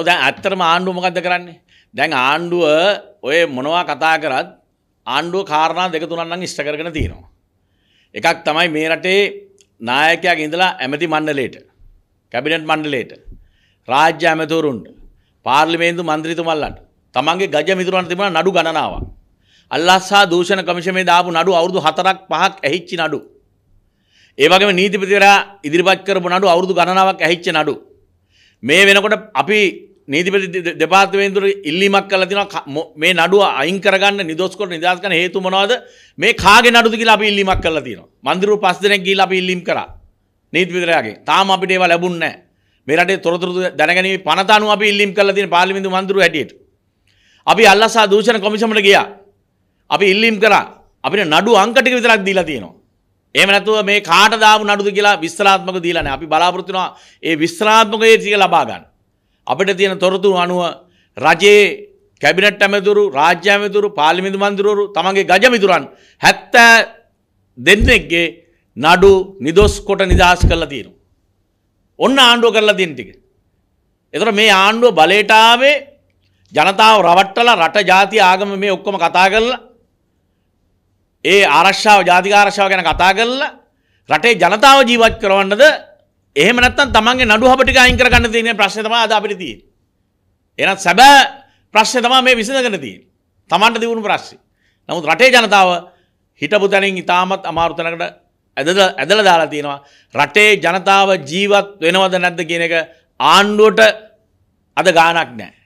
ඔද ඇත්තරම ආණ්ඩුව මොකක්ද කරන්නේ දැන් ආණ්ඩුව ඔය මොනවා කතා කරත් ආණ්ඩුව කාරණා දෙක තුනන්නම් ඉෂ්ට කරගෙන තියෙනවා. එකක් තමයි මේ රටේ නායකයක් ඉඳලා ඇමති මණ්ඩලයට කැබිනට් මණ්ඩලයට රාජ්‍ය ඇමතිවරුන්ට පාර්ලිමේන්තු මන්ත්‍රීතුමල්ලන්ට තමන්ගේ ගජ මිතුරන් තිබුණ නඩු ගණනාවක්. අල්ලස්සා දූෂණ කමිෂමේ දාපු නඩු අවුරුදු හතරක් පහක් ඇහිච්චි නඩු. ඒ වගේම නීතිපතිවරයා ඉදිරිපත් කරපු නඩු අවුරුදු ගණනාවක් ඇහිච්ච නඩු. මේ වෙනකොට අපි නීතිපති දෙපාර්තමේන්තුර ඉල්ලිමක් කළා තිනවා මේ නඩුව අයින් කරගන්න නිදොස්කොට නිදහස් කරන හේතු මොනවද මේ කාගේ නඩුද කියලා අපි ඉල්ලීමක් කළා තිනවා මන්දිරු පස් දෙනෙක් ගිහිල්ලා අපි ඉල්ලීම් කරා නීතිපතිලාගේ තාම අපිට ඒවා ලැබුණේ නැහැ මේ රටේ තොරතුරු දැනගැනීමේ පනත අනුව අපි ඉල්ලීම් කළා තියෙන පාර්ලිමේන්තු මන්දිරු හැටියට අපි අල්ලසා දූෂණ කොමිෂමට ගියා අපි ඉල්ලීම් කරා අපිට නඩු අංක ටික විතරක් දීලා තියෙනවා එහෙම නැතුව මේ කාට දාපු නඩුද කියලා විස්තරාත්මක දීලා නැහැ අපි බලාපොරොත්තු වෙනවා ඒ විස්තරාත්මකයේ ටික ලබා ගන්න අපිට තියෙන තොරතුරු අනුව රජයේ කැබිනට් ඇමතුරු රාජ්‍ය ඇමතුරු පාර්ලිමේන්තු මන්ත්‍රීවරු තමන්ගේ ගජමිතුරන් 70 දෙන්නෙක්ගේ නඩු නිදොස් කොට නිදහස් කරලා තියෙනවා. ඔන්න ආණ්ඩුව කරලා තියෙන ටික. ඒතර මේ ආණ්ඩුව බලයට ආවේ ජනතාව රවට්ටලා රට ජාතිය ආගම මේ ඔක්කොම කතා කරලා ඒ ආරක්ෂාව ජාතික ආරක්ෂාව ගැන කතා කරලා රටේ ජනතාව ජීවත් කරවන්නද එහෙම නැත්තම් තමන්ගේ නඩු හබ ටික අයින් කරගන්න තියෙන ප්‍රශ්නේ තමයි අද අපිට තියෙන්නේ. එහෙනම් සැබෑ ප්‍රශ්නේ තමයි මේ විසඳගෙන තියෙන්නේ. තමන්ට දිනුණු ප්‍රශ්නේ. නමුත් රටේ ජනතාව හිටපු තැනින් ඉතාමත් අමාරු තැනකට ඇදලා ඇදලා දාලා තියෙනවා. රටේ ජනතාව ජීවත් වෙනවද නැද්ද කියන එක ආණ්ඩුවට අද ගාණක් නැහැ.